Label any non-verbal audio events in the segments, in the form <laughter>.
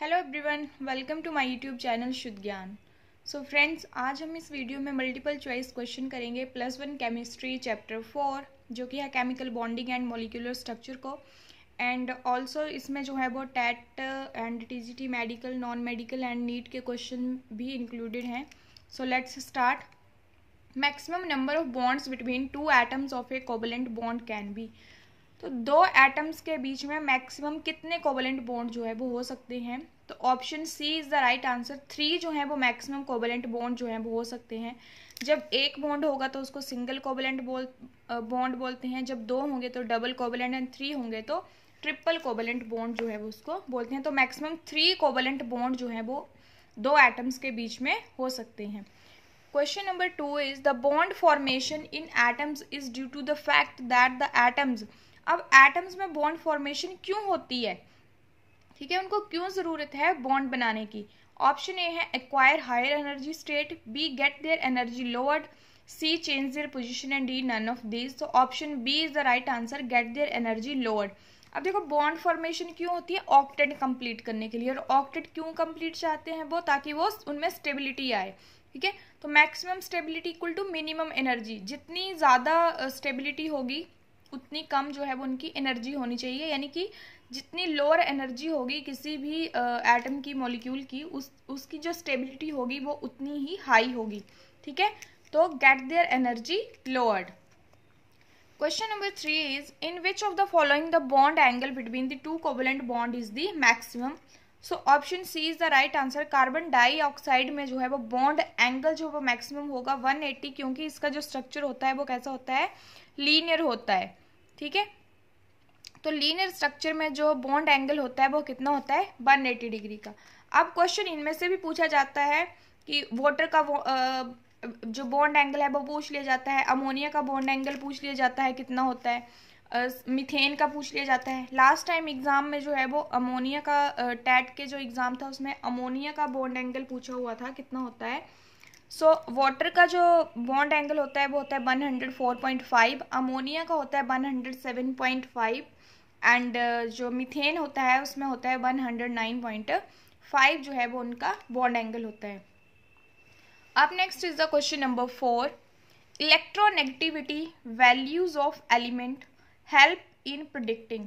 Hello everyone welcome to my YouTube channel Shuddh Gyan so friends आज हम इस वीडियो में मल्टीपल चॉइस क्वेश्चन करेंगे plus one chemistry chapter four जो कि है chemical bonding and molecular structure को एंड ऑल्सो इसमें जो है वो TET and TGT medical non medical and NEET के क्वेश्चन भी इंक्लूडेड हैं so let's start maximum number of bonds between two atoms of a covalent bond can be तो दो एटम्स के बीच में मैक्सिमम कितने कोवलेंट बॉन्ड जो है वो हो सकते हैं तो option C is the right answer three जो है वो मैक्सिमम कोवलेंट बॉन्ड जो है वो हो सकते हैं जब एक बॉन्ड होगा तो उसको सिंगल कोवलेंट बोल बॉन्ड बोलते हैं जब दो होंगे तो डबल कोवलेंट एंड थ्री होंगे तो ट्रिपल कोवलेंट बॉन्ड जो है वो उसको बोलते हैं तो मैक्सिमम थ्री कोवलेंट बॉन्ड जो है वो दो एटम्स के बीच में हो सकते हैं question number two is the bond formation in atoms is due to the fact that the atoms अब एटम्स में बॉन्ड फॉर्मेशन क्यों होती है ठीक है उनको क्यों ज़रूरत है बॉन्ड बनाने की ऑप्शन ए है acquire higher energy state B get their energy lowered C change their position and D none of these तो option B is the right answer get their energy lowered अब देखो bond formation क्यों होती है octet complete करने के लिए और ऑक्टेट क्यों कंप्लीट चाहते हैं वो ताकि वो उनमें स्टेबिलिटी आए ठीक है तो maximum stability equal to minimum energy जितनी ज़्यादा स्टेबिलिटी होगी उतनी कम जो है वो उनकी एनर्जी होनी चाहिए यानी कि जितनी लोअर एनर्जी होगी किसी भी एटम की मॉलिक्यूल की उस उसकी जो स्टेबिलिटी होगी वो उतनी ही हाई होगी ठीक है तो get their energy lowered question number three is in which of the following the bond angle between the two covalent bond is the maximum so option C is the right answer carbon dioxide में जो है वो bond angle जो वो maximum होगा 180 क्योंकि इसका जो स्ट्रक्चर होता है वो कैसा होता है लीनियर होता है ठीक है तो लीनियर स्ट्रक्चर में जो बॉन्ड एंगल होता है वो कितना होता है वन एटी डिग्री का अब क्वेश्चन इनमें से भी पूछा जाता है कि वाटर का वो, जो बॉन्ड एंगल है वो पूछ लिया जाता है अमोनिया का बॉन्ड एंगल पूछ लिया जाता है कितना होता है मिथेन का पूछ लिया जाता है लास्ट टाइम एग्ज़ाम में जो है वो अमोनिया का टैट के जो एग्ज़ाम था उसमें अमोनिया का बॉन्ड एंगल पूछा हुआ था कितना होता है सो so, वाटर का जो बॉन्ड एंगल होता है वो होता है 104.5 अमोनिया का होता है 107.5 एंड uh, जो मिथेन होता है उसमें होता है 109.5 जो है वो उनका बॉन्ड एंगल होता है अब next is the question number four electronegativity values of element help in predicting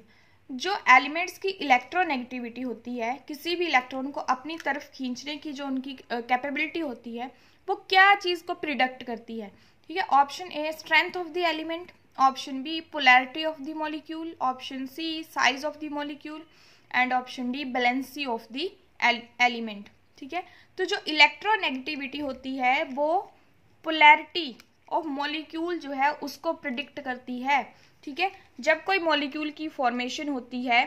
जो एलिमेंट्स की इलेक्ट्रोनेगेटिविटी होती है किसी भी इलेक्ट्रॉन को अपनी तरफ खींचने की जो उनकी कैपेबिलिटी uh, होती है वो क्या चीज़ को प्रिडक्ट करती है ठीक है option A strength of the element option B polarity of the molecule option C size of the molecule and option D valency of the element ठीक है तो जो इलेक्ट्रोनेगेटिविटी होती है वो पोलैरिटी ऑफ मॉलिक्यूल जो है उसको प्रिडिक्ट करती है ठीक है जब कोई मॉलिक्यूल की फॉर्मेशन होती है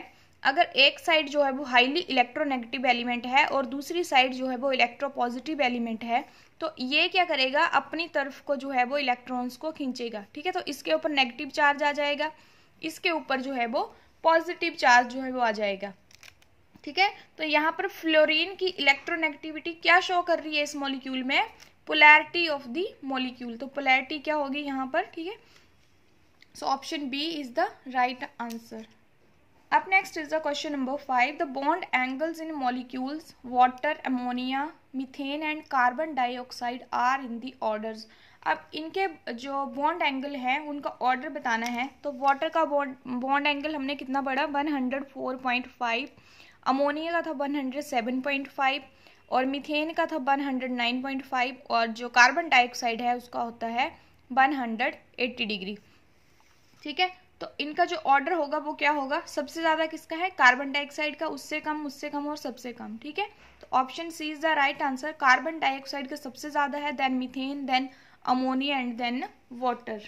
अगर एक साइड जो है वो हाईली इलेक्ट्रोनेगेटिव एलिमेंट है और दूसरी साइड जो है वो इलेक्ट्रो पॉजिटिव एलिमेंट है तो ये क्या करेगा अपनी तरफ को जो है वो इलेक्ट्रॉन्स को खींचेगा ठीक है तो इसके ऊपर नेगेटिव चार्ज आ जाएगा इसके ऊपर जो है वो पॉजिटिव चार्ज जो है वो आ जाएगा ठीक है तो यहाँ पर फ्लोरीन की इलेक्ट्रोनेगेटिविटी क्या शो कर रही है इस मॉलिक्यूल में पोलैरिटी ऑफ द मॉलिक्यूल तो पोलैरिटी क्या होगी यहाँ पर ठीक है so option B is the right answer अब next is the question number five the bond angles in molecules water ammonia methane and carbon dioxide are in the orders अब इनके जो बॉन्ड एंगल हैं उनका ऑर्डर बताना है तो water का बॉन्ड बॉन्ड एंगल हमने कितना बढ़ा one hundred four point five ammonia का था one hundred seven point five और मिथेन का था one hundred nine point five और जो कार्बन डाइऑक्साइड है उसका होता है वन हंड्रेड एट्टी डिग्री ठीक है तो इनका जो ऑर्डर होगा वो क्या होगा सबसे ज़्यादा किसका है कार्बन डाइऑक्साइड का उससे कम उससे कम और सबसे कम ठीक है तो option C is the right answer carbon dioxide का सबसे ज़्यादा है then methane then ammonia and then water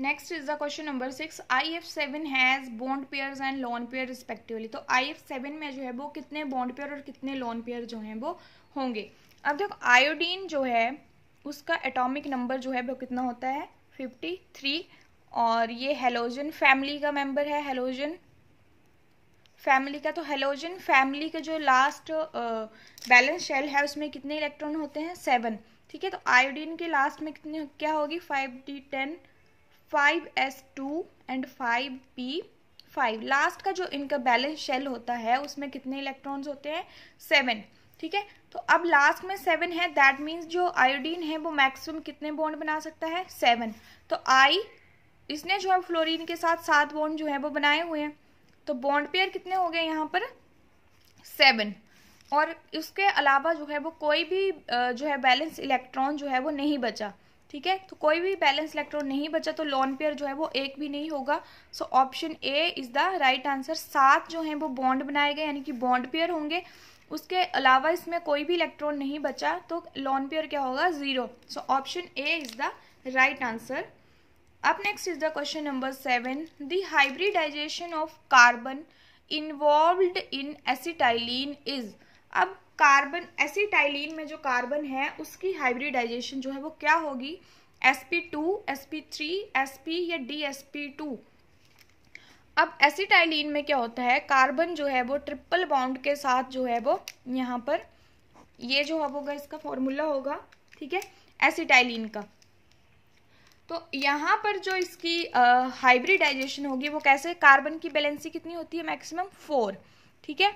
next is the question number six I F seven has bond pair and lone pair respectively तो I F seven में जो है वो कितने बॉन्ड पेयर और कितने लॉन पेयर जो हैं वो होंगे अब देखो आयोडीन जो है उसका एटॉमिक नंबर जो है वो कितना होता है फिफ्टी थ्री और ये हेलोजन फैमिली का मेंबर है हेलोजन फैमिली का तो हेलोजन फैमिली का जो लास्ट बैलेंस शेल है उसमें कितने इलेक्ट्रॉन होते हैं सेवन ठीक है तो आयोडीन के लास्ट में कितने क्या होगी five D ten five S two and five P five last का जो इनका बैलेंस शेल होता है उसमें कितने इलेक्ट्रॉन्स होते हैं सेवन ठीक है तो अब लास्ट में सेवन है दैट मीन्स जो आयोडीन है वो मैक्सिमम कितने बॉन्ड बना सकता है सेवन तो आई इसने जो है फ्लोरीन के साथ सात बॉन्ड जो है वो बनाए हुए हैं तो बॉन्ड पेयर कितने हो गए यहाँ पर सेवन और इसके अलावा जो है वो कोई भी जो है बैलेंस इलेक्ट्रॉन जो है वो नहीं बचा ठीक है तो कोई भी बैलेंस इलेक्ट्रॉन नहीं बचा तो लॉन पेयर जो है वो एक भी नहीं होगा so option A is the right answer सात जो है वो बॉन्ड बनाए गए यानी कि बॉन्ड पेयर होंगे उसके अलावा इसमें कोई भी इलेक्ट्रॉन नहीं बचा तो लॉन पेयर क्या होगा zero so option A is the right answer अब next is the question number seven the hybridization of carbon involved in acetylene is अब कार्बन एसिटाइलिन में जो कार्बन है उसकी हाइब्रिडाइजेशन जो है वो क्या होगी S P two S P three S P या डी एस पी टू अब एसिटाइलिन में क्या होता है कार्बन जो है वो ट्रिपल बाउंड के साथ जो है वो यहाँ पर ये जो होगा इसका फॉर्मूला होगा ठीक है एसिटाइलिन का तो यहाँ पर जो इसकी हाइब्रिडाइजेशन होगी वो कैसे कार्बन की बैलेंसी कितनी होती है मैक्सिमम फोर ठीक है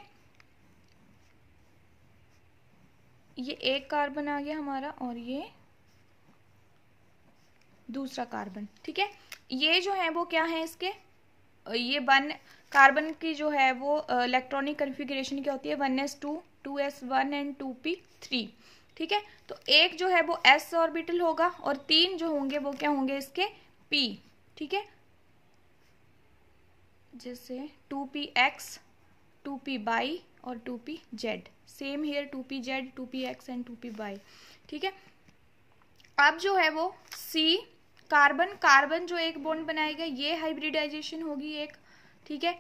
ये एक कार्बन आ गया हमारा और ये दूसरा कार्बन ठीक है ये जो है वो क्या है इसके ये वन कार्बन की जो है वो इलेक्ट्रॉनिक कन्फिग्रेशन क्या होती है one S two two S one and two P three ठीक है तो एक जो है वो एस ऑर्बिटल होगा और तीन जो होंगे वो क्या होंगे इसके पी ठीक है जैसे two P X two P by और two P Z same here two P Z two P X and two P Y ठीक है अब जो है वो सी कार्बन कार्बन जो एक बॉन्ड बनाएगा ये हाइब्रिडाइजेशन होगी एक ठीक है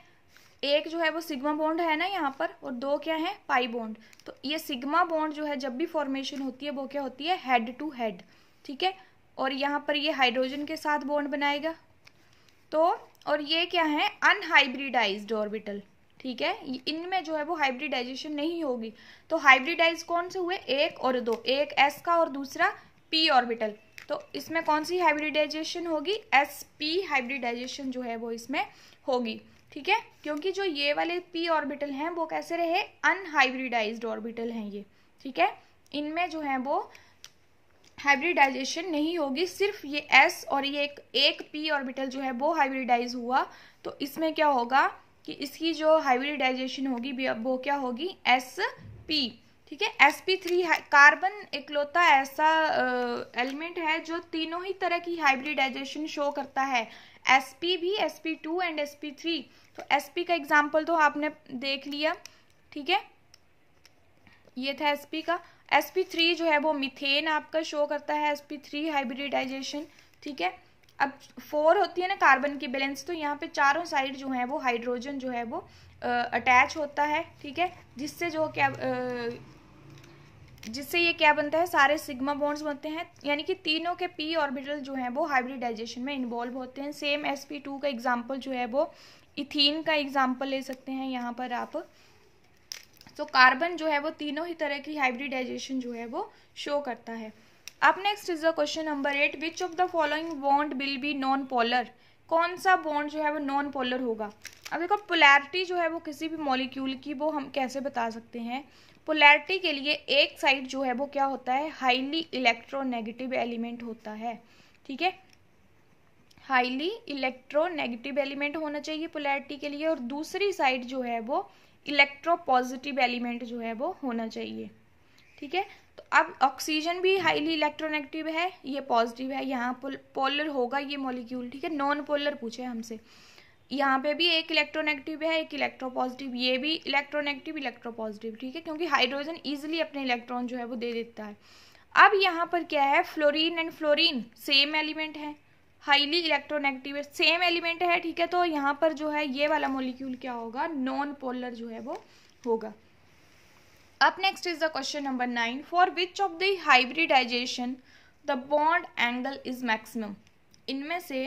एक जो है वो सिग्मा बॉन्ड है ना यहाँ पर और दो क्या है पाई बॉन्ड तो ये सिग्मा बॉन्ड जो है जब भी फॉर्मेशन होती है वो क्या होती है हेड टू हेड ठीक है और यहाँ पर ये हाइड्रोजन के साथ बॉन्ड बनाएगा तो और ये क्या है अनहाइब्रिडाइज्ड ऑर्बिटल ठीक है इनमें जो है वो हाइब्रिडाइजेशन नहीं होगी तो हाइब्रिडाइज कौन से हुए एक और दो एक एस का और दूसरा पी ऑर्बिटल तो इसमें कौन सी हाइब्रिडाइजेशन होगी एस पी हाइब्रिडाइजेशन जो है वो इसमें होगी ठीक है क्योंकि जो ये वाले पी ऑर्बिटल हैं वो कैसे रहे अनहाइब्रिडाइज्ड ऑर्बिटल हैं ये ठीक है इनमें जो है वो हाइब्रिडाइजेशन नहीं होगी सिर्फ ये एस और ये एक एक पी ऑर्बिटल जो है वो हाइब्रिडाइज हुआ तो इसमें क्या होगा कि इसकी जो हाइब्रिडाइजेशन होगी वो क्या होगी एस पी ठीक है एस पी थ्री कार्बन इकलौता ऐसा एलिमेंट है जो तीनों ही तरह की हाइब्रिडाइजेशन शो करता है एस पी भी S P two and S P three तो एसपी का एग्जाम्पल तो आपने देख लिया ठीक है ये था एसपी का एसपी थ्री जो है वो मिथेन आपका शो करता है एसपी थ्री हाइब्रिडाइजेशन ठीक है अब फोर होती है ना कार्बन की बैलेंस तो यहाँ पे चारों साइड जो है वो हाइड्रोजन जो है वो अटैच होता है ठीक है जिससे जो क्या जिससे ये क्या बनता है सारे सिग्मा बॉन्ड्स बनते हैं यानी कि तीनों के पी ऑर्बिटल जो हैं वो हाइब्रिडाइजेशन में इन्वॉल्व होते हैं सेम एस पी टू का एग्जाम्पल जो है वो इथीन का एग्जाम्पल ले सकते हैं यहाँ पर आप तो कार्बन जो है वो तीनों ही तरह की हाइब्रिडाइजेशन जो है वो शो करता है अब next is the question number eight which of the following bond will be non polar कौन सा बॉन्ड जो है वो नॉन पोलर होगा अब देखो पोलैरिटी जो है वो किसी भी मॉलिक्यूल की वो हम कैसे बता सकते हैं पोलैरिटी के लिए एक साइड जो है वो क्या होता है हाईली इलेक्ट्रोनेगेटिव एलिमेंट होता है ठीक है हाईली इलेक्ट्रोनेगेटिव एलिमेंट होना चाहिए पोलैरिटी के लिए और दूसरी साइड जो है वो इलेक्ट्रो पॉजिटिव एलिमेंट जो है वो होना चाहिए ठीक है तो अब ऑक्सीजन भी हाईली इलेक्ट्रोनेगेटिव है ये पॉजिटिव है यहाँ पोलर होगा ये मॉलिक्यूल ठीक है नॉन पोलर पूछे हमसे यहाँ पे भी एक इलेक्ट्रोनेगेटिव है एक इलेक्ट्रोपॉजिटिव ये भी इलेक्ट्रोनेगेटिव इलेक्ट्रोपॉजिटिव ठीक है क्योंकि हाइड्रोजन ईजिली अपने इलेक्ट्रॉन जो है वो दे देता है अब यहाँ पर क्या है fluorine and fluorine same element है हाईली इलेक्ट्रोनेगेटिव सेम एलिमेंट है ठीक है तो यहाँ पर जो है ये वाला मोलिक्यूल क्या होगा नॉन पोलर जो है वो होगा अब next is the question number nine for which of the hybridization the bond angle is maximum इनमें से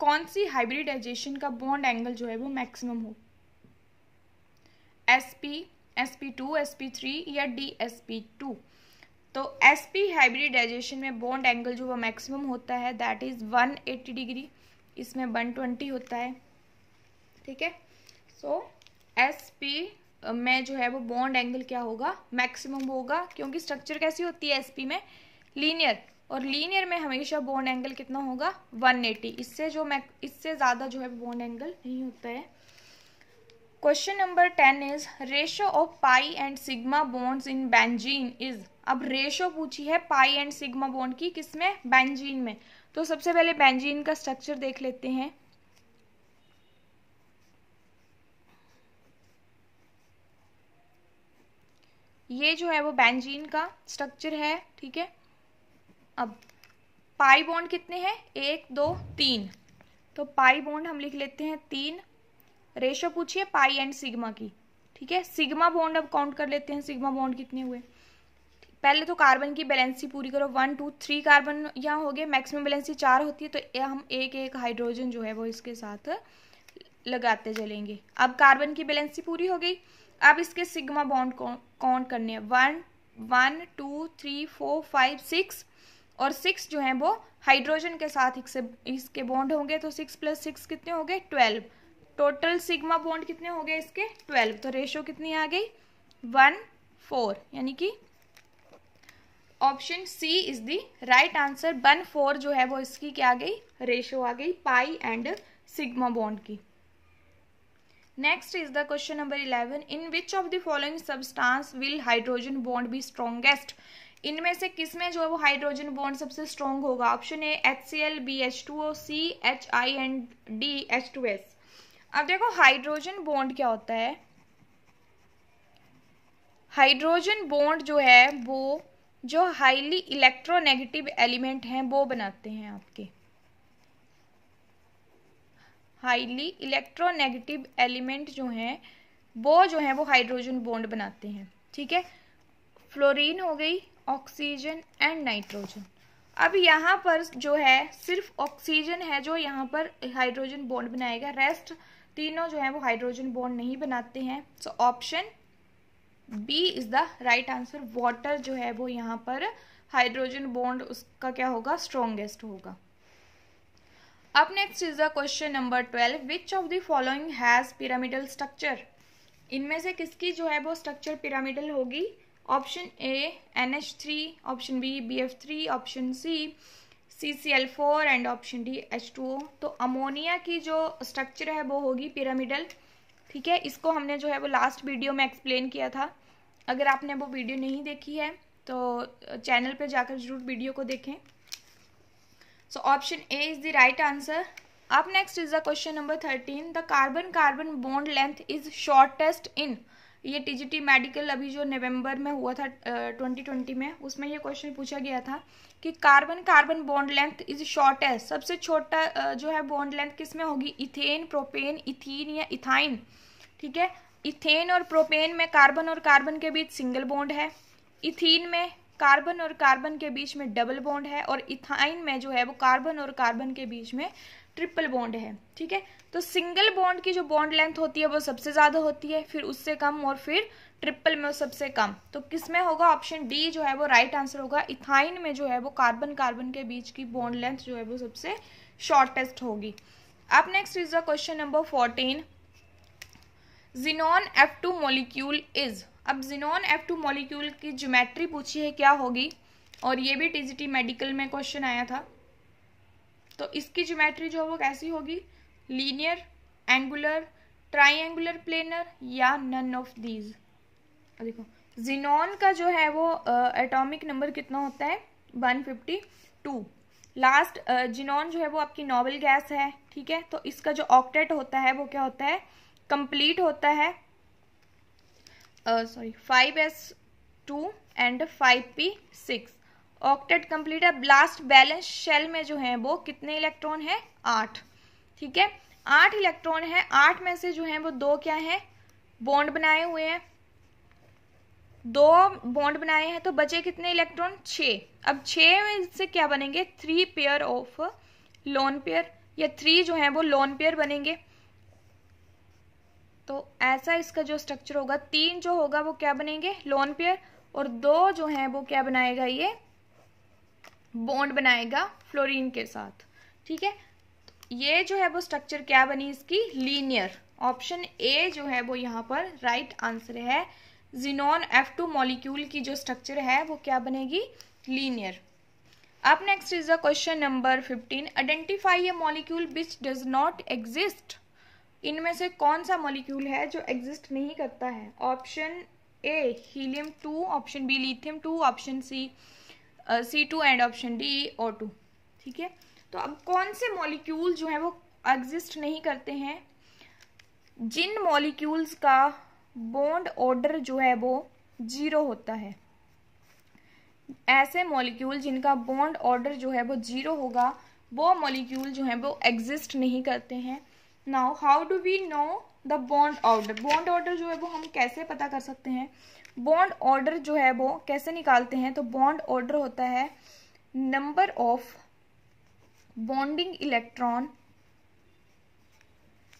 कौन सी हाइब्रिडाइजेशन का बॉन्ड एंगल जो है वो मैक्सिमम हो S P S P two S P three या डी एस पी टू तो एस पी हाइब्रिडाइजेशन में बॉन्ड एंगल जो वो मैक्सिमम होता है that is one eighty degree इसमें वन ट्वेंटी होता है ठीक है सो एस पी में जो है वो बॉन्ड एंगल क्या होगा मैक्सिमम होगा क्योंकि स्ट्रक्चर कैसी होती है एस पी में लीनियर और लीनियर में हमेशा बोन एंगल कितना होगा 180 इससे जो मैं इससे ज़्यादा जो है बोन एंगल नहीं होता है question number ten is ratio of pi and sigma bonds in benzene is अब रेशो पूछी है पाई एंड सिग्मा बोन की किसमें बेंजीन में तो सबसे पहले बेंजीन का स्ट्रक्चर देख लेते हैं ये जो है वो बेंजीन का स्ट्रक्चर है ठीक है अब पाई बॉन्ड कितने हैं एक दो तीन तो पाई बॉन्ड हम लिख लेते हैं तीन रेशो पूछिए पाई एंड सिग्मा की ठीक है सिग्मा बॉन्ड अब काउंट कर लेते हैं सिग्मा बॉन्ड कितने हुए पहले तो कार्बन की बैलेंसी पूरी करो वन टू थ्री कार्बन यहाँ हो गए मैक्सिमम बैलेंसी चार होती है तो हम एक एक हाइड्रोजन जो है वो इसके साथ लगाते चलेंगे अब कार्बन की बैलेंसी पूरी हो गई अब इसके सिग्मा बॉन्ड काउंट करने हैं one one two three four five six और सिक्स जो हैं वो हाइड्रोजन के साथ इसके बॉन्ड होंगे तो सिक्स प्लस सिक्स कितने हो गए ट्वेल्व टोटल सिग्मा बॉन्ड कितने हो गए इसके ट्वेल्व तो रेशो कितनी आ गई वन फोर यानी कि option C is the right answer one four जो है वो इसकी क्या आ गई रेशो आ गई पाई एंड सिग्मा बॉन्ड की next is the question number eleven in which of the following substance will hydrogen bond be strongest इनमें से किस में जो है वो हाइड्रोजन बॉन्ड सबसे स्ट्रॉन्ग होगा option A H C L B H two O C H I and D H two S अब देखो हाइड्रोजन बॉन्ड क्या होता है हाइड्रोजन बॉन्ड जो है वो जो हाईली इलेक्ट्रोनेगेटिव एलिमेंट हैं वो बनाते हैं आपके हाईली इलेक्ट्रोनेगेटिव एलिमेंट जो हैं वो जो हैं वो हाइड्रोजन बॉन्ड बनाते हैं ठीक है फ्लोरीन हो गई ऑक्सीजन एंड नाइट्रोजन अब यहाँ पर जो है सिर्फ ऑक्सीजन है जो यहाँ पर हाइड्रोजन बॉन्ड बनाएगा रेस्ट तीनों जो है वो हाइड्रोजन बॉन्ड नहीं बनाते हैं so option B is the right answer water जो है वो यहाँ पर हाइड्रोजन बॉन्ड उसका क्या होगा स्ट्रोंगेस्ट होगा अब next is the question number twelve which of the following has pyramidal structure इनमें से किसकी जो है वो स्ट्रक्चर पिरामिडल होगी option A N H three option B B F three option C C C L four and option D H two O तो ammonia की जो स्ट्रक्चर है वो होगी पिरामिडल ठीक है इसको हमने जो है वो लास्ट वीडियो में एक्सप्लेन किया था अगर आपने वो वीडियो नहीं देखी है तो चैनल पे जाकर जरूर वीडियो को देखें so option A is the right answer अब next is the question number thirteen the carbon carbon bond length is shortest in ये टीजीटी मेडिकल अभी जो नवंबर में हुआ था ट्वेंटी ट्वेंटी में उसमें ये क्वेश्चन पूछा गया था कि carbon carbon bond length is shortest सबसे छोटा जो है बॉन्ड लेंथ किस में होगी इथेन प्रोपेन इथीन या इथाइन ठीक है इथेन और प्रोपेन में कार्बन और कार्बन के बीच सिंगल बॉन्ड है इथीन में कार्बन और कार्बन के बीच में डबल बॉन्ड है और इथाइन में जो है वो कार्बन और कार्बन के बीच में ट्रिपल बॉन्ड है ठीक है तो सिंगल बॉन्ड की जो बॉन्ड लेंथ होती है वो सबसे ज़्यादा होती है फिर उससे कम और फिर ट्रिपल में सबसे कम तो किस में होगा ऑप्शन डी जो है वो राइट right आंसर होगा इथाइन में जो है वो कार्बन कार्बन के बीच की बॉन्ड लेंथ जो है वो सबसे शॉर्टेस्ट होगी अब next is the question number fourteen xenon F two molecule is अब जिनॉन एफ टू मोलिक्यूल की ज्योमेट्री पूछी है क्या होगी और ये भी टीजीटी मेडिकल में क्वेश्चन आया था तो इसकी ज्योमेट्री जो है वो कैसी होगी लीनियर एंगुलर ट्राइंगुलर प्लेनर या नन ऑफ दीज देखो जिनॉन का जो है वो एटॉमिक uh, नंबर कितना होता है 152 लास्ट uh, जिनॉन जो है वो आपकी नॉवल गैस है ठीक है तो इसका जो ऑक्टेट होता है वो क्या होता है कंप्लीट होता है sorry five S two and five P six octet complete है ब्लास्ट बैलेंस शेल में जो है वो कितने इलेक्ट्रॉन है आठ ठीक है आठ इलेक्ट्रॉन है आठ में से जो है वो दो क्या है बॉन्ड बनाए हुए हैं दो बॉन्ड बनाए हैं तो बचे कितने इलेक्ट्रॉन छ अब छ में से क्या बनेंगे three pair of lone pair या थ्री जो है वो लोन पेयर बनेंगे तो ऐसा इसका जो स्ट्रक्चर होगा तीन जो होगा वो क्या बनेंगे लोन पेयर और दो जो है वो क्या बनाएगा ये बॉन्ड बनाएगा फ्लोरीन के साथ ठीक है ये जो है वो स्ट्रक्चर क्या बनी इसकी लीनियर ऑप्शन ए जो है वो यहाँ पर राइट right आंसर है जिनोन एफ टू मॉलिक्यूल की जो स्ट्रक्चर है वो क्या बनेगी लीनियर अब next is the question number fifteen identify a molecule which does not exist इनमें से कौन सा मॉलिक्यूल है जो एग्जिस्ट नहीं करता है option A helium two option B lithium two option C C two and option D O two ठीक है तो अब कौन से मॉलिक्यूल जो हैं वो एग्जिस्ट नहीं करते हैं जिन मॉलिक्यूल्स का बॉन्ड ऑर्डर जो है वो जीरो होता है ऐसे मॉलिक्यूल जिनका बॉन्ड ऑर्डर जो है वो जीरो होगा वो मॉलिक्यूल जो है वो एग्जिस्ट नहीं करते हैं now how do we know the bond order bond order जो है वो हम कैसे पता कर सकते हैं बॉन्ड ऑर्डर जो है वो कैसे निकालते हैं तो बॉन्ड ऑर्डर होता है number of bonding electron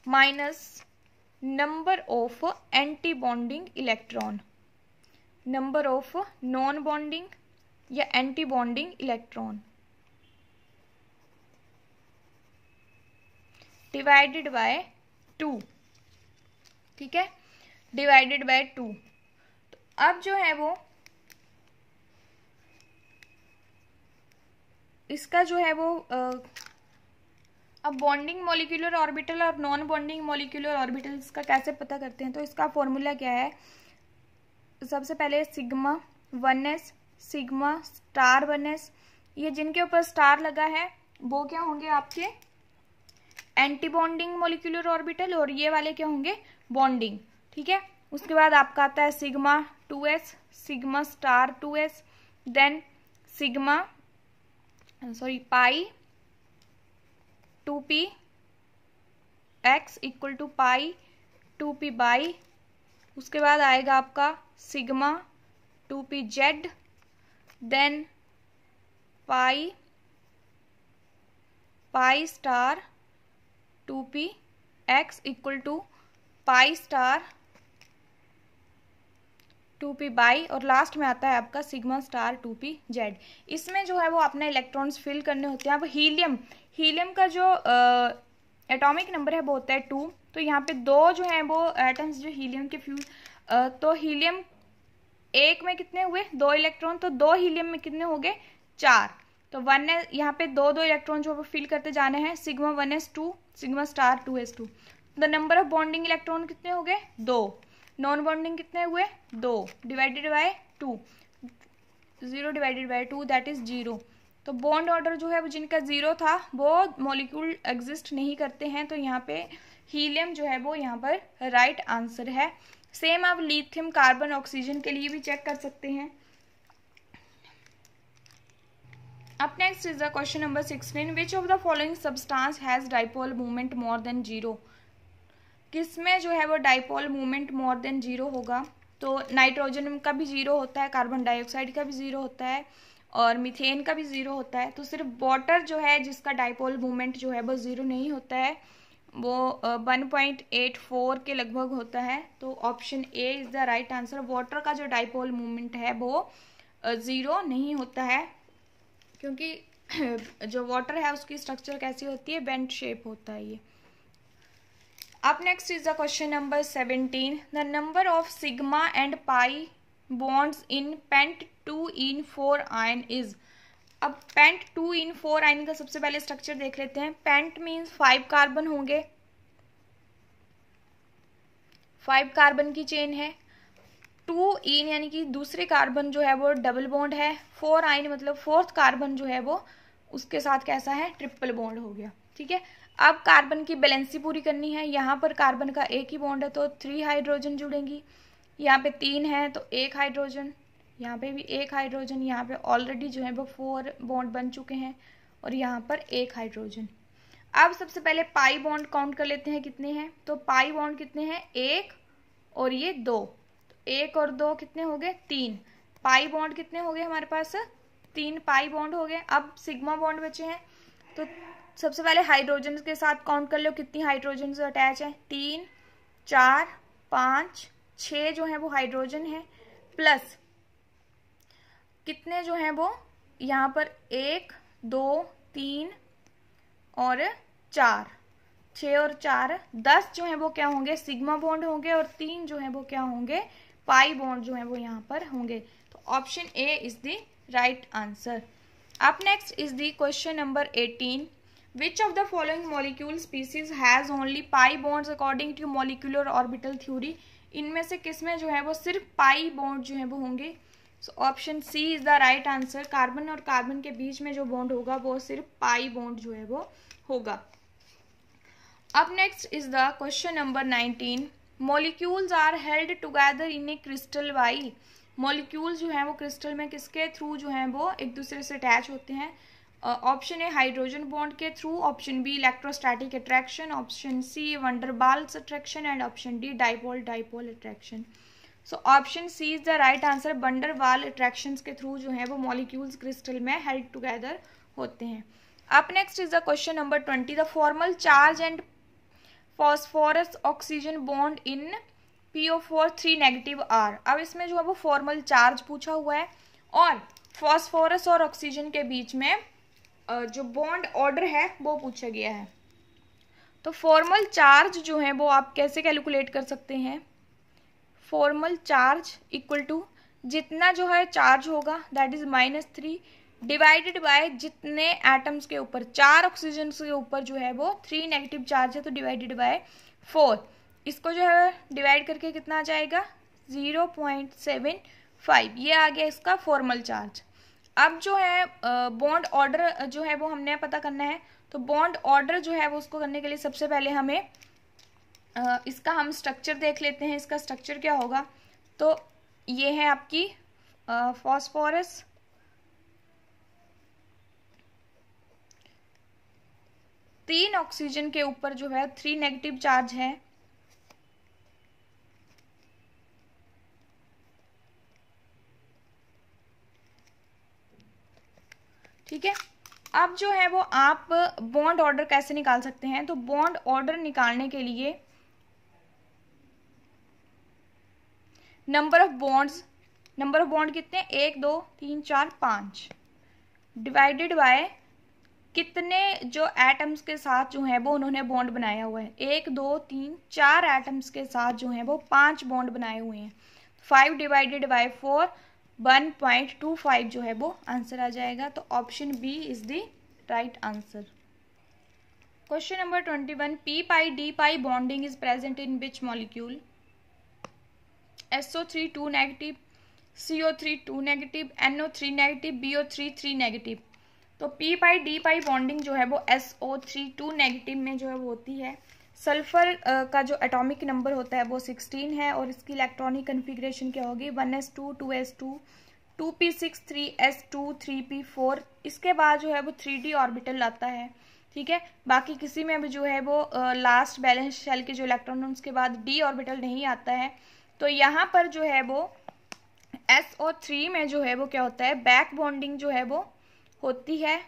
minus number of anti bonding electron number of non bonding या anti bonding electron divided by two ठीक है डिवाइडेड बाय टू तो अब जो है वो इसका जो है वो अब बॉन्डिंग मॉलिक्यूलर ऑर्बिटल और नॉन बॉन्डिंग मॉलिक्यूलर ऑर्बिटल इसका कैसे पता करते हैं तो इसका फॉर्मूला क्या है सबसे पहले sigma one S sigma star one S ये जिनके ऊपर स्टार लगा है वो क्या होंगे आपके एंटी बॉन्डिंग मोलिकुलर ऑर्बिटल और ये वाले क्या होंगे बॉन्डिंग ठीक है उसके बाद आपका आता है sigma two S sigma star two S then sigma sorry pi two P X equal to pi two P Y उसके बाद आएगा आपका sigma two P Z then pi pi star two P X equal to pi star two P by और last में आता है आपका sigma star two P Z इसमें जो है वो अपने इलेक्ट्रॉन्स फिल करने होते हैं अब हीलियम हीलियम का जो एटॉमिक नंबर है वो होता है टू तो यहाँ पे दो जो है वो एटम्स जो हीलियम के फ्यूज तो हीलियम एक में कितने हुए दो इलेक्ट्रॉन तो दो हीलियम में कितने हो गए चार तो वन एस यहाँ पे दो दो इलेक्ट्रॉन जो फिल करते जाने हैं sigma one S two sigma star two S two the number of bonding electron कितने हो गए दो नॉन बॉन्डिंग कितने हुए दो divided by two zero divided by two that is zero तो बॉन्ड ऑर्डर जो है वो जिनका ज़ीरो था वो मॉलिक्यूल एग्जिस्ट नहीं करते हैं तो यहाँ पे हीलियम जो है वो यहाँ पर राइट right आंसर है सेम आप लिथियम कार्बन ऑक्सीजन के लिए भी चेक कर सकते हैं अब next is the question number sixteen which of the following substance has dipole movement more than zero किस में जो है वो dipole moment more than zero होगा तो नाइट्रोजन का भी जीरो होता है कार्बन डाइऑक्साइड का भी जीरो होता है और मीथेन का भी ज़ीरो होता है तो सिर्फ वाटर जो है जिसका डाइपोल मोमेंट जो है वो ज़ीरो नहीं होता है वो 1.84 के लगभग होता है तो option A is the right answer water का जो डाइपोल मोमेंट है वो ज़ीरो नहीं होता है क्योंकि <clears throat> जो वाटर है उसकी स्ट्रक्चर कैसी होती है बेंट शेप होता है ये अब next is the question number seventeen the number of sigma and pi bonds in pent two en four yne is अब pent two en four yne का सबसे पहले स्ट्रक्चर देख लेते हैं पेंट मीन्स फाइव कार्बन होंगे फाइव कार्बन की chain है टू इन यानी कि दूसरे कार्बन जो है वो डबल बॉन्ड है फोर आइन मतलब फोर्थ कार्बन जो है वो उसके साथ कैसा है ट्रिपल बॉन्ड हो गया ठीक है अब कार्बन की बैलेंसी पूरी करनी है यहाँ पर कार्बन का एक ही बॉन्ड है तो थ्री हाइड्रोजन जुड़ेंगी यहाँ पे तीन है तो एक हाइड्रोजन यहाँ पे भी एक हाइड्रोजन यहाँ पे ऑलरेडी जो है वो फोर बॉन्ड बन चुके हैं और यहाँ पर एक हाइड्रोजन अब सबसे पहले पाई बॉन्ड काउंट कर लेते हैं कितने हैं तो पाई बॉन्ड कितने हैं एक और ये दो तो एक और दो कितने हो गए तीन पाई बॉन्ड कितने हो गए हमारे पास तीन पाई बॉन्ड हो गए अब सिग्मा बॉन्ड बचे हैं तो सबसे पहले हाइड्रोजन के साथ काउंट कर लो कितनी हाइड्रोजन अटैच हैं तीन चार पाँच छ जो हैं वो हाइड्रोजन है प्लस कितने जो हैं वो यहाँ पर एक दो तीन और चार छः और चार दस जो हैं वो क्या होंगे सिग्मा बॉन्ड होंगे और तीन जो हैं वो क्या होंगे पाई बॉन्ड जो हैं वो यहाँ पर होंगे तो option A is the right answer अब next is the question number eighteen Which of the following molecule species has only pi bonds according to molecular orbital theory? इनमें से किस में जो है वो सिर्फ पाई बॉन्ड जो है वो होंगे so option C is the right answer carbon और कार्बन के बीच में जो बॉन्ड होगा वो सिर्फ पाई बॉन्ड जो है वो होगा अब next is the question number nineteen molecules are held together in a crystal by molecule जो हैं वो क्रिस्टल में किसके थ्रू जो हैं वो एक दूसरे से अटैच होते हैं ऑप्शन ए हाइड्रोजन बॉन्ड के through option B electrostatic attraction option C van der Waals attraction and option D dipole dipole attraction so option C is the right answer van der Waal attraction के थ्रू जो है वो मॉलिक्यूल्स क्रिस्टल में held together होते हैं अब next is the question number twenty the formal charge and phosphorus oxygen bond in P O four three negative are अब इसमें जो है वो फॉर्मल चार्ज पूछा हुआ है और फॉस्फोरस और ऑक्सीजन के बीच में जो बॉन्ड ऑर्डर है वो पूछा गया है तो फॉर्मल चार्ज जो है वो आप कैसे कैलकुलेट कर सकते हैं फॉर्मल चार्ज इक्वल टू जितना जो है चार्ज होगा that is minus three divided by जितने एटम्स के ऊपर चार ऑक्सीजन के ऊपर जो है वो थ्री नेगेटिव चार्ज है तो डिवाइडेड बाय फोर इसको जो है डिवाइड करके कितना आ जाएगा ज़ीरो पॉइंट सेवन फाइव ये आ गया इसका फॉर्मल चार्ज अब जो है बॉन्ड ऑर्डर जो है वो हमने पता करना है तो बॉन्ड ऑर्डर जो है वो उसको करने के लिए सबसे पहले हमें इसका हम स्ट्रक्चर देख लेते हैं इसका स्ट्रक्चर क्या होगा तो ये है आपकी फॉस्फोरस तीन ऑक्सीजन के ऊपर जो है थ्री नेगेटिव चार्ज है ठीक है अब जो है वो आप बॉन्ड ऑर्डर कैसे निकाल सकते हैं तो बॉन्ड ऑर्डर निकालने के लिए number of bonds number of bond कितने एक दो तीन चार पांच डिवाइडेड बाय कितने जो एटम्स के साथ जो है वो उन्होंने बॉन्ड बनाया हुआ है एक दो तीन चार एटम्स के साथ जो है वो पांच बॉन्ड बनाए हुए हैं five divided by four one point two five जो है वो आंसर आ जाएगा तो option B is the right answer question number twenty one P pi D pi bonding is present in which molecule S O three two negative C O three two negative N O three negative B O three three negative तो P pi D pi bonding जो है वो S O three two negative में जो है वो होती है सल्फर का जो एटॉमिक नंबर होता है वो सिक्सटीन है और इसकी इलेक्ट्रॉनिक कन्फिग्रेशन क्या होगी one S two two S two two P six three S two three P four इसके बाद जो है वो थ्री डी ऑर्बिटल आता है ठीक है बाकी किसी में भी जो है वो लास्ट बैलेंस शेल के जो इलेक्ट्रॉन उसके बाद डी ऑर्बिटल नहीं आता है तो यहाँ पर जो है वो एस ओ थ्री में जो है वो क्या होता है बैक बॉन्डिंग जो है वो होती है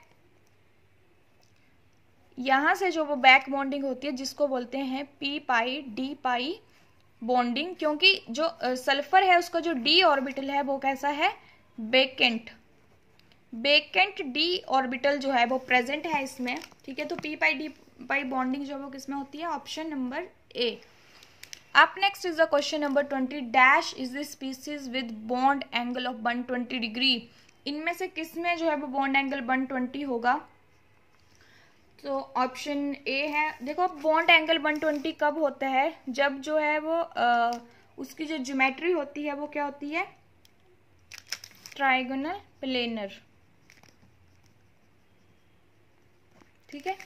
यहाँ से जो वो बैक बॉन्डिंग होती है जिसको बोलते हैं P pi D pi bonding क्योंकि जो सल्फर है उसका जो डी ऑर्बिटल है वो कैसा है बेकेंट बेकेंट डी ऑर्बिटल जो है वो प्रेजेंट है इसमें ठीक है तो P pi D pi bonding जो है वो किसमें होती है option number A next is the question number twenty dash is the species with bond angle of one twenty degree इनमें से किस में जो है वो बॉन्ड एंगल वन ट्वेंटी होगा तो ऑप्शन ए है देखो बॉन्ड एंगल 120 कब होता है जब जो है वो आ, उसकी जो ज्योमेट्री होती है वो क्या होती है ट्राइगोनल प्लेनर ठीक है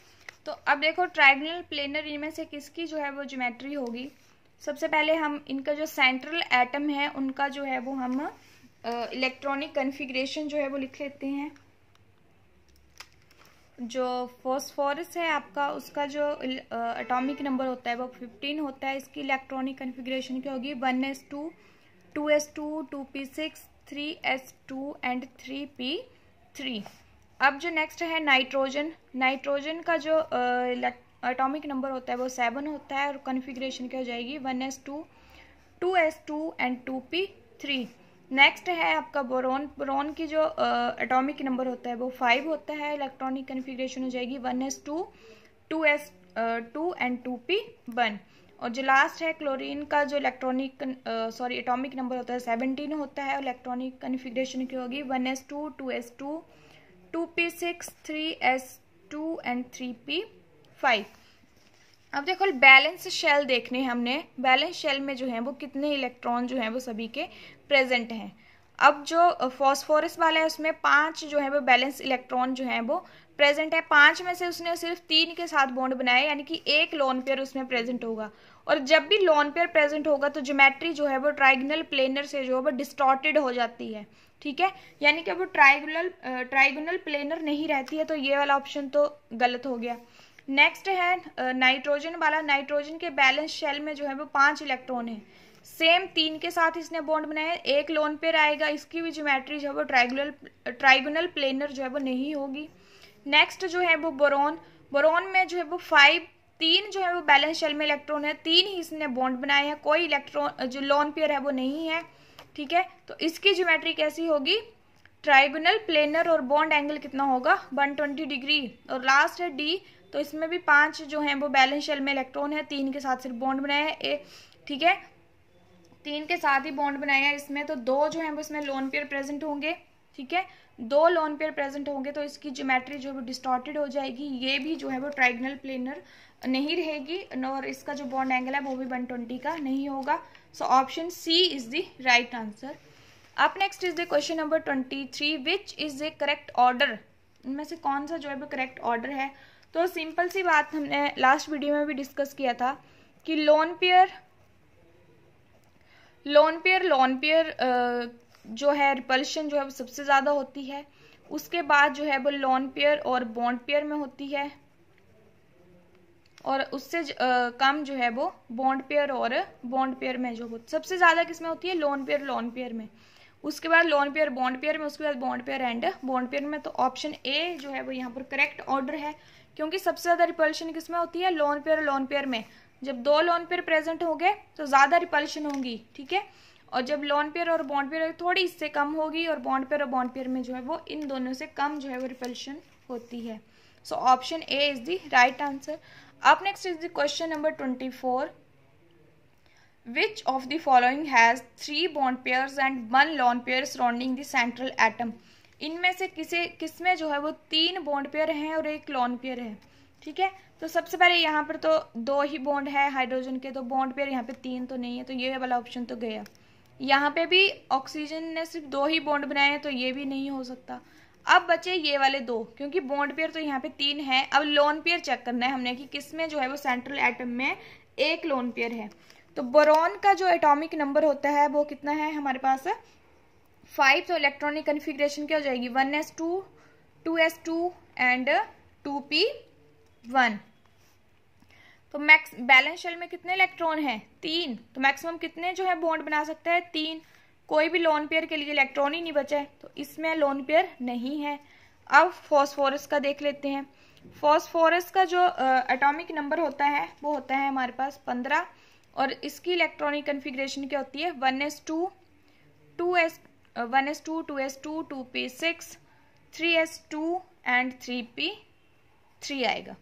तो अब देखो ट्राइगोनल प्लेनर इनमें से किसकी जो है वो ज्योमेट्री होगी सबसे पहले हम इनका जो सेंट्रल एटम है उनका जो है वो हम इलेक्ट्रॉनिक कन्फिग्रेशन जो है वो लिख लेते हैं जो फॉस्फोरस है आपका उसका जो एटॉमिक नंबर होता है वो 15 होता है इसकी इलेक्ट्रॉनिक कन्फिग्रेशन क्या होगी 1s2, 2s2, 2p6, 3s2 and 3p3 अब जो नेक्स्ट है नाइट्रोजन नाइट्रोजन का जो एटॉमिक नंबर होता है वो सेवन होता है और कन्फिग्रेशन क्या हो जाएगी one S two two S two and two P three next है आपका बोरोन बोरोन की जो एटॉमिक uh, नंबर होता है वो फाइव होता है इलेक्ट्रॉनिक कन्फिग्रेशन हो जाएगी one S two two S two and two P one और जो लास्ट है क्लोरीन का जो इलेक्ट्रॉनिक सॉरी एटॉमिक नंबर होता है सेवनटीन होता है इलेक्ट्रॉनिक कन्फिग्रेशन की होगी one S two two S two two P six three S two and three P five अब देखो बैलेंस शेल देखने हमने बैलेंस शेल में जो है वो कितने इलेक्ट्रॉन जो है वो सभी के प्रेजेंट हैं अब जो फॉस्फोरस वाला है उसमें पांच जो है वो बैलेंस इलेक्ट्रॉन जो है वो प्रेजेंट है पांच में से उसने सिर्फ तीन के साथ बॉन्ड बनाया यानी कि एक लोन पेयर उसमें प्रेजेंट होगा और जब भी लोन पेयर प्रेजेंट होगा तो ज्योमेट्री जो है वो ट्राइगनल प्लेनर से जो है वो डिस्टॉर्टेड हो जाती है ठीक है यानी कि वो ट्राइगुलर ट्राइगुनल प्लेनर नहीं रहती है तो ये वाला ऑप्शन तो गलत हो गया नेक्स्ट है नाइट्रोजन वाला नाइट्रोजन के बैलेंस शेल में जो है वो पांच इलेक्ट्रॉन है सेम तीन के साथ इसने बॉन्ड बनाया एक लोन पेयर आएगा इसकी भी ज्योमेट्री जो है वो ट्राइगुनल ट्राइगुनल प्लेनर जो है वो नहीं होगी नेक्स्ट जो है वो बोरोन बोरोन में जो है वो फाइव तीन जो है वो बैलेंस शेल में इलेक्ट्रॉन है तीन ही इसने बॉन्ड बनाए हैं कोई इलेक्ट्रॉन जो लोन पेयर है वो नहीं है ठीक है तो इसकी ज्योमेट्री कैसी होगी ट्राइगुनल प्लेनर और बॉन्ड एंगल कितना होगा 120 डिग्री और लास्ट है डी तो इसमें भी पांच जो है वो बैलेंस शेल में इलेक्ट्रॉन है तीन के साथ सिर्फ बॉन्ड बनाया है ए ठीक है तीन के साथ ही बॉन्ड बनाया है इसमें तो दो जो है वो इसमें लोन पेयर प्रेजेंट होंगे ठीक है दो लोन पेयर प्रेजेंट होंगे तो इसकी ज्योमेट्री जो है वो डिस्टॉर्टेड हो जाएगी ये भी जो है वो ट्राइगनल प्लेनर नहीं रहेगी और इसका जो बॉन्ड एंगल है वो भी वन ट्वेंटी का नहीं होगा so option C is the right answer अब next is the question number twenty three which is the correct order इनमें से कौन सा जो है वो करेक्ट ऑर्डर है तो सिंपल सी बात हमने लास्ट वीडियो में भी डिस्कस किया था कि lone pair lone pair lone pair जो है रिपल्शन जो है वो सबसे ज़्यादा होती है उसके बाद जो है वो लॉन पेयर और बॉन्ड पेयर में होती है और उससे ज, आ, कम जो है वो बॉन्ड पेयर और बॉन्ड पेयर में जो सबसे ज़्यादा किसमें होती है लॉन पेयर लॉन पेयर में उसके बाद लॉन पेयर बॉन्ड पेयर में उसके बाद bond pair and bond pair में तो ऑप्शन ए जो है वो यहाँ पर करेक्ट ऑर्डर है क्योंकि सबसे ज़्यादा रिपल्शन किसमें होती है लॉन पेयर लॉन पेयर में जब दो लोन पेयर प्रेजेंट होंगे तो ज़्यादा रिपल्शन होंगी ठीक है और जब लोन पेयर और बॉन्ड पेयर थोड़ी इससे कम होगी और बॉन्ड पेयर और बॉन्ड पेयर में जो है वो इन दोनों से कम जो है वो रिपल्शन होती है so option A is the right answer अब next is the question number twenty four which of the following has three bond pairs and one lone pair surrounding the central atom इनमें से किसे किसमें जो है वो तीन बॉन्ड पेयर हैं और एक लॉन पेयर है ठीक है तो सबसे पहले यहाँ पर तो दो ही बॉन्ड है हाइड्रोजन के तो बॉन्ड पेयर यहाँ पे तीन तो नहीं है तो ये वाला ऑप्शन तो गया यहाँ पे भी ऑक्सीजन ने सिर्फ दो ही बॉन्ड बनाए हैं तो ये भी नहीं हो सकता अब बचे ये वाले दो क्योंकि बॉन्ड पेयर तो यहाँ पे तीन है अब लोन पेयर चेक करना है हमने कि किस में जो है वो सेंट्रल एटम में एक लोन पेयर है तो बोरोन का जो एटॉमिक नंबर होता है वो कितना है हमारे पास फाइव तो इलेक्ट्रॉनिक कन्फिग्रेशन क्या हो जाएगी one S two two S two and two P one तो मैक्स बैलेंस शेल में कितने इलेक्ट्रॉन हैं तीन तो मैक्सिमम कितने जो है बॉन्ड बना सकता है तीन कोई भी लोन पेयर के लिए इलेक्ट्रॉन ही नहीं बचा है तो इसमें लोन पेयर नहीं है अब फॉस्फोरस का देख लेते हैं फॉस्फोरस का जो एटॉमिक नंबर होता है वो होता है हमारे पास पंद्रह और इसकी इलेक्ट्रॉनिक कन्फिग्रेशन क्या होती है one S two two S one S two two S two two P six three S two and three P three आएगा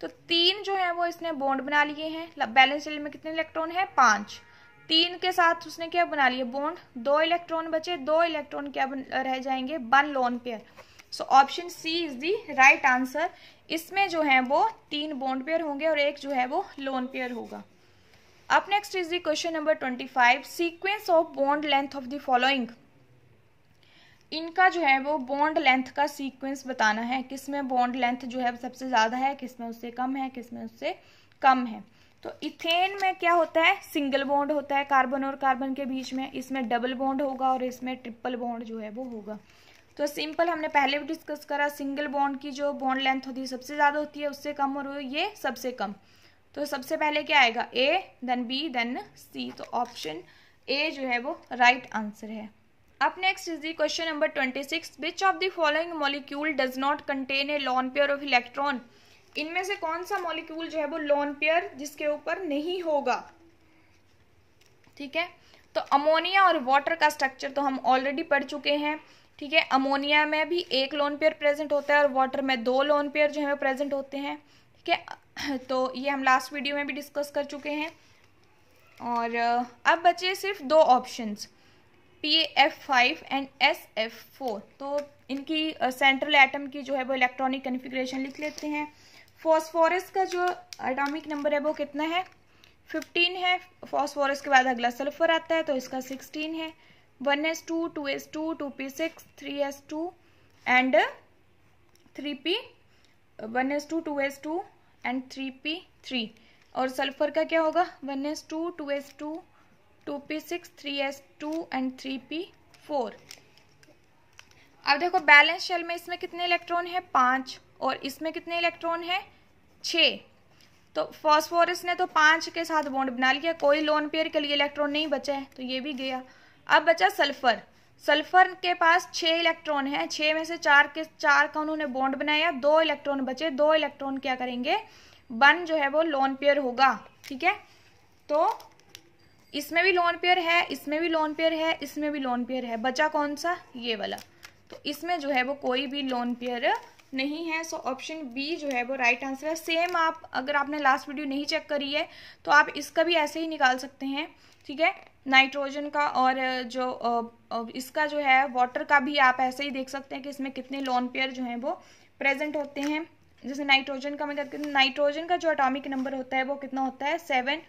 तो तीन जो है वो इसने बॉन्ड बना लिए हैं बैलेंस शेल में कितने इलेक्ट्रॉन है पांच तीन के साथ उसने क्या बना लिए बॉन्ड दो इलेक्ट्रॉन बचे दो इलेक्ट्रॉन क्या रह जाएंगे one lone pair so option C is the right answer इसमें जो है वो तीन बॉन्ड पेयर होंगे और एक जो है वो लोन पेयर होगा अब next is the question number twenty five sequence of bond length of the following इनका जो है वो बॉन्ड लेंथ का सीक्वेंस बताना है किस में बॉन्ड लेंथ जो है सबसे ज़्यादा है किस में उससे कम है किस में उससे कम है तो इथेन में क्या होता है सिंगल बॉन्ड होता है कार्बन और कार्बन के बीच में इसमें डबल बॉन्ड होगा और इसमें ट्रिपल बॉन्ड जो है वो होगा तो सिंपल हमने पहले भी डिस्कस करा सिंगल बॉन्ड की जो बॉन्ड लेंथ होती है सबसे ज़्यादा होती है उससे कम और ये सबसे कम तो सबसे पहले क्या आएगा A then B then C तो ऑप्शन ए जो है वो राइट right आंसर है next is the question number twenty six which of the following molecule does not contain a lone pair of electron इनमें से कौन सा मॉलिक्यूल जो है वो लॉन पेयर जिसके ऊपर नहीं होगा ठीक है तो अमोनिया और वाटर का स्ट्रक्चर तो हम ऑलरेडी पढ़ चुके हैं ठीक है अमोनिया में भी एक लोन पेयर प्रेजेंट होता है और वाटर में दो लोन पेयर जो है वो प्रेजेंट होते हैं ठीक है <clears throat> तो ये हम लास्ट वीडियो में भी डिस्कस कर चुके हैं और अब बचे सिर्फ दो options P F five and S F four तो इनकी सेंट्रल uh, एटम की जो है वो इलेक्ट्रॉनिक कन्फिग्रेशन लिख लेते हैं फॉस्फोरस का जो एटॉमिक नंबर है वो कितना है फिफ्टीन है फॉस्फोरस के बाद अगला सल्फर आता है तो इसका सिक्सटीन है one S two two S two two P six three S two and three P one S two two S two and three P three और सल्फर का क्या होगा one S two two S two two P six three S two and three P four अब देखो balance shell में इसमें कितने electron है पाँच और इसमें कितने इलेक्ट्रॉन है छः तो फॉस्फोरस ने तो पाँच के साथ बॉन्ड बना लिया कोई लोन पेयर के लिए इलेक्ट्रॉन नहीं बचा है तो ये भी गया अब बचा सल्फर सल्फर के पास छः इलेक्ट्रॉन है छः में से चार के चार का उन्होंने बॉन्ड बनाया दो इलेक्ट्रॉन बचे दो इलेक्ट्रॉन क्या करेंगे वन जो है वो लोन पेयर होगा ठीक है तो इसमें भी लोन पेयर है इसमें भी लोन पेयर है इसमें भी लोन पेयर है बचा कौन सा ये वाला तो इसमें जो है वो कोई भी लोन पेयर नहीं है सो ऑप्शन बी जो है वो राइट आंसर है सेम आप अगर आपने लास्ट वीडियो नहीं चेक करी है तो आप इसका भी ऐसे ही निकाल सकते हैं ठीक है नाइट्रोजन का और जो इसका जो है वाटर का भी आप ऐसे ही देख सकते हैं कि इसमें कितने लोन पेयर जो हैं वो प्रेजेंट होते हैं जैसे नाइट्रोजन का मैं कहती हूँ नाइट्रोजन का जो अटोमिक नंबर होता है वो कितना होता है सेवन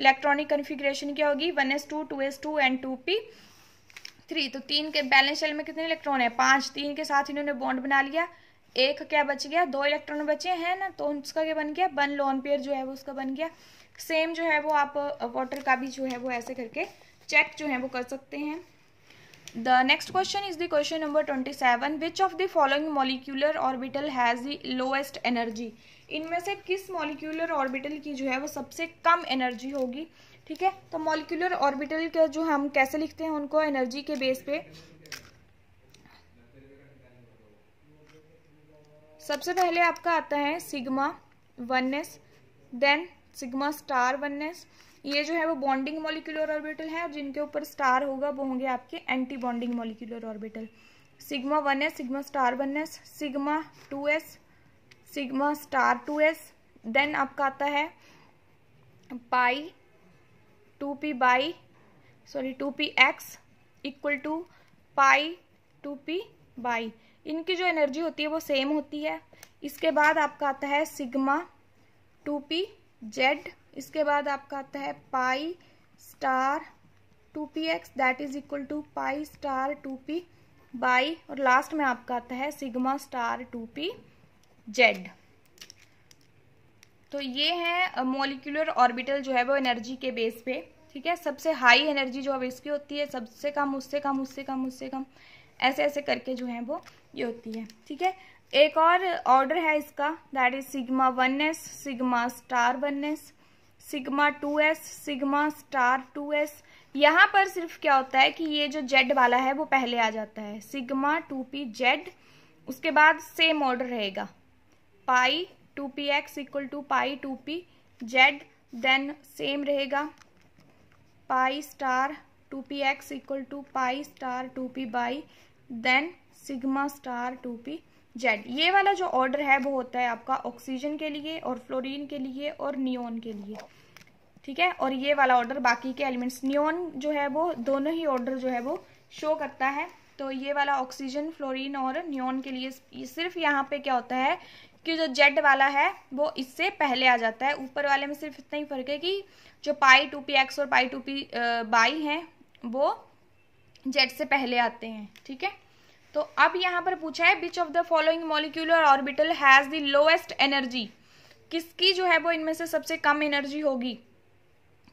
इलेक्ट्रॉनिक कन्फिग्रेशन क्या होगी one S two two S two and two P three तो तीन के बैलेंस शेल में कितने इलेक्ट्रॉन है पांच तीन के साथ इन्होंने बॉन्ड बना लिया एक क्या बच गया दो इलेक्ट्रॉन बचे हैं ना तो उसका क्या बन गया वन लोन पेयर जो है वो उसका बन गया सेम जो है वो आप वाटर का भी जो है वो ऐसे करके चेक जो है वो कर सकते हैं the next question is the question number twenty seven which of the following molecular orbital has the lowest energy इनमें से किस मॉलिक्यूलर ऑर्बिटल की जो है वो सबसे कम एनर्जी होगी ठीक है तो मॉलिक्यूलर ऑर्बिटल के जो हम कैसे लिखते हैं उनको एनर्जी के बेस पे सबसे पहले आपका आता है sigma one S then sigma star one S ये जो है वो बॉन्डिंग मॉलिक्यूलर ऑर्बिटल है जिनके ऊपर स्टार होगा वो होंगे आपके antibonding molecular orbital sigma one S sigma star one S sigma two S sigma star two S then आपका आता है pi two P y sorry two P X equal to pi two P y इनकी जो energy होती है वो same होती है इसके बाद आपका आता है सिग्मा टू पी जेड इसके बाद आपका आता है pi star two P X that is equal to pi star two P by और लास्ट में आपका आता है sigma star two P Z तो ये है मोलिकुलर ऑर्बिटल जो है वो एनर्जी के बेस पे ठीक है सबसे हाई एनर्जी जो है इसकी होती है सबसे कम उससे कम उससे कम उससे कम ऐसे ऐसे करके जो है वो ये होती है ठीक है एक और ऑर्डर है इसका that is sigma one S sigma star one S sigma two S sigma star two S यहाँ पर सिर्फ क्या होता है कि ये जो जेड वाला है वो पहले आ जाता है सिग्मा टू पी जेड उसके बाद सेम ऑर्डर रहेगा pi two P X equal to pi two P Z then same रहेगा pi star two P X equal to pi star two P y then sigma star two P Z ये वाला जो order है वो होता है आपका oxygen के लिए और फ्लोरीन के लिए और नियोन के लिए ठीक है और ये वाला ऑर्डर बाकी के एलिमेंट्स नियोन जो है वो दोनों ही ऑर्डर जो है वो शो करता है तो ये वाला ऑक्सीजन फ्लोरीन और न्योन के लिए सिर्फ यहाँ पे क्या होता है कि जो जेड वाला है वो इससे पहले आ जाता है ऊपर वाले में सिर्फ इतना ही फर्क है कि जो पाई टू पी एक्स और पाई टू पी बाई हैं वो जेड से पहले आते हैं ठीक है तो अब यहाँ पर पूछा है which of the following molecular orbital has the lowest energy किसकी जो है वो इनमें से सबसे कम एनर्जी होगी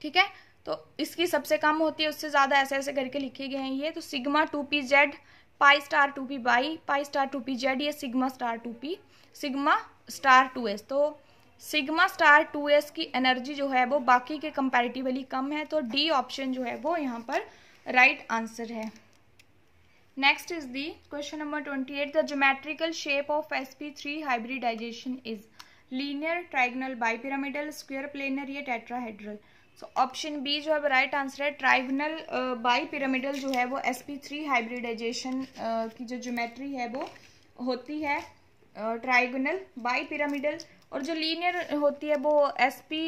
ठीक है तो इसकी सबसे कम होती है उससे ज़्यादा ऐसे ऐसे करके लिखे गए हैं ये तो sigma two P Z pi star two P y pi star two P Z ये sigma star two P sigma star two S तो सिग्मा स्टार टू एस की एनर्जी जो है वो बाकी के कंपैरेटिवली कम है तो डी ऑप्शन जो है वो यहाँ पर राइट right आंसर है next is the question number twenty eight the geometrical shape of S P three hybridization is linear trigonal bipyramidal square planar या टेट्राहेड्रल सो ऑप्शन बी जो है right answer है trigonal bipyramidal जो है वो S P three hybridisation की जो geometry है वो होती है ट्राइगनल बाई पिरामिडल और जो लीनियर होती है वो एस पी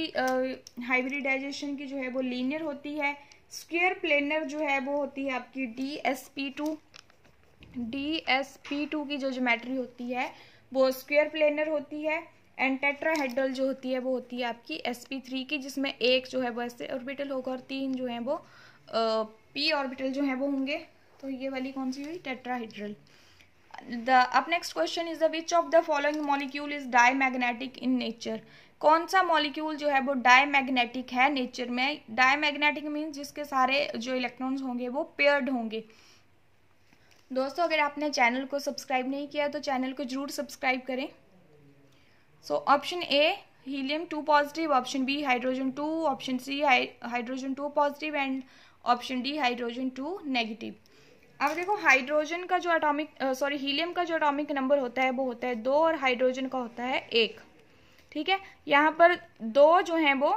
हाइब्रिडाइजेशन की जो है वो लीनियर होती है स्क्वेयर प्लेनर जो है वो होती है आपकी D S P two D S P two की जो ज्योमेट्री होती है वो स्क्वेयर प्लेनर होती है एंड टेट्राहेड्रल जो होती है वो होती है आपकी एस पी थ्री की जिसमें एक जो है वो ऐसे ऑर्बिटल होगा और तीन जो है वो पी ऑर्बिटल जो है वो होंगे तो ये वाली कौन सी हुई टेट्राहेड्रल द अब next question is the which of the following molecule is diamagnetic in nature कौन सा मॉलिक्यूल जो है वो डाई मैग्नेटिक है नेचर में डाई मैग्नेटिक मीन्स जिसके सारे जो इलेक्ट्रॉन्स होंगे वो पेयर्ड होंगे दोस्तों अगर आपने चैनल को सब्सक्राइब नहीं किया तो चैनल को जरूर सब्सक्राइब करें so option A helium two positive option B hydrogen two option C hydrogen two positive and option D hydrogen two negative अब देखो हाइड्रोजन का जो अटोमिक सॉरी हीलियम का जो अटोमिक नंबर होता है वो होता है दो और हाइड्रोजन का होता है एक ठीक है यहाँ पर दो जो हैं वो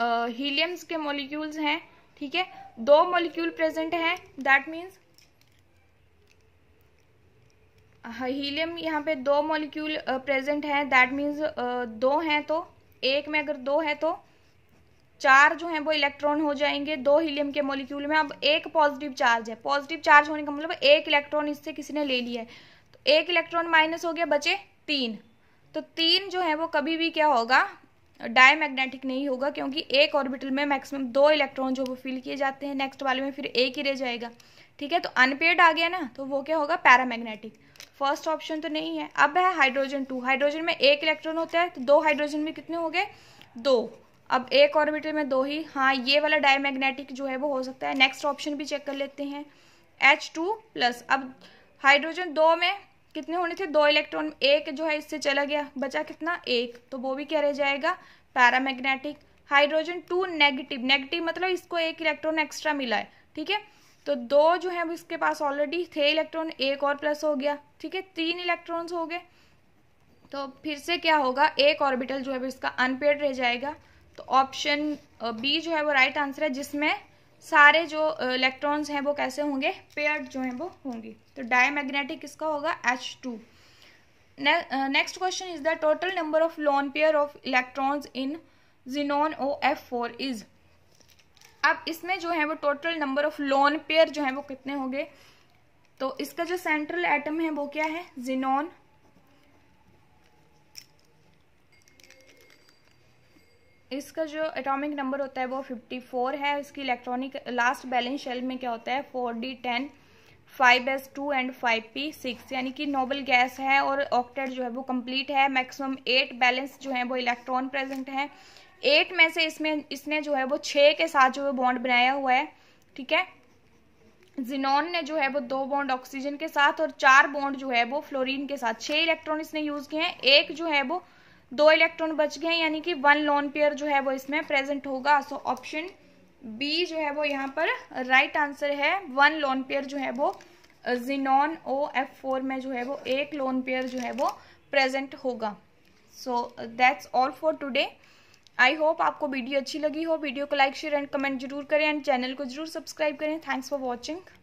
हीलियम्स uh, के मोलिक्यूल्स हैं ठीक है दो मोलिक्यूल प्रेजेंट हैं दैट मीन्स हीलियम हाँ, यहाँ पे दो मॉलिक्यूल प्रेजेंट uh, हैं दैट मीन्स uh, दो हैं तो एक में अगर दो है तो चार जो है वो इलेक्ट्रॉन हो जाएंगे दो हीलियम के मॉलिक्यूल में अब एक पॉजिटिव चार्ज है पॉजिटिव चार्ज होने का मतलब एक इलेक्ट्रॉन इससे किसी ने ले लिया है तो एक इलेक्ट्रॉन माइनस हो गया बचे तीन तो तीन जो है वो कभी भी क्या होगा डायमैग्नेटिक नहीं होगा क्योंकि एक ऑर्बिटल में मैक्सिमम दो इलेक्ट्रॉन जो वो फिल किए जाते हैं नेक्स्ट वाले में फिर एक ही रह जाएगा ठीक है तो अनपेड आ गया ना तो वो क्या होगा पैरामैग्नेटिक फर्स्ट ऑप्शन तो नहीं है अब है हाइड्रोजन टू हाइड्रोजन में एक इलेक्ट्रॉन होता है तो दो हाइड्रोजन में कितने हो गए दो अब एक ऑर्बिटल में दो ही हाँ ये वाला डायमैग्नेटिक जो है वो हो सकता है नेक्स्ट ऑप्शन भी चेक कर लेते हैं एच टू प्लस अब हाइड्रोजन दो में कितने होने थे दो इलेक्ट्रॉन एक जो है इससे चला गया बचा कितना एक तो वो भी क्या रह जाएगा paramagnetic hydrogen two negative negative मतलब इसको एक इलेक्ट्रॉन एक्स्ट्रा मिला है ठीक है तो दो जो है इसके पास ऑलरेडी थे इलेक्ट्रॉन एक और प्लस हो गया ठीक है तीन इलेक्ट्रॉन्स हो गए तो फिर से क्या होगा एक ऑर्बिटल जो है इसका अनपेड रह जाएगा तो ऑप्शन बी जो है वो राइट आंसर है जिसमें सारे जो इलेक्ट्रॉन्स हैं वो कैसे होंगे पेयर्ड जो हैं वो होंगी तो डायमैग्नेटिक इसका होगा H two next question is the total number of lone pair of electrons in xenon O F four is अब इसमें जो है वो total number of lone pair जो है वो कितने गए तो इसका जो सेंट्रल एटम है वो क्या है जिनोन इसका जो एटॉमिक नंबर होता है वो 54 है इसकी इलेक्ट्रॉनिक लास्ट बैलेंस शेल में क्या होता है four D ten five S two and five P six यानी कि नोबल गैस है और ऑक्टेट जो है वो कंप्लीट है मैक्सिमम एट बैलेंस जो है वो इलेक्ट्रॉन प्रेजेंट है एट में से इसमें इसने जो है वो छः के साथ जो है बॉन्ड बनाया हुआ है ठीक है जिनॉन ने जो है वो दो बॉन्ड ऑक्सीजन के साथ और चार बॉन्ड जो है वो फ्लोरीन के साथ छः इलेक्ट्रॉन इसने यूज किए हैं एक जो है वो दो इलेक्ट्रॉन बच गए हैं यानी कि वन लॉन पेयर जो है वो इसमें प्रेजेंट होगा सो ऑप्शन बी जो है वो यहाँ पर राइट right आंसर है वन लॉन पेयर जो है वो जिनॉन ओ एफ फोर में जो है वो एक लोन पेयर जो है वो प्रेजेंट होगा so that's all for today I hope आपको वीडियो अच्छी लगी हो वीडियो को लाइक शेयर एंड कमेंट जरूर करें एंड चैनल को जरूर सब्सक्राइब करें थैंक्स फॉर वॉचिंग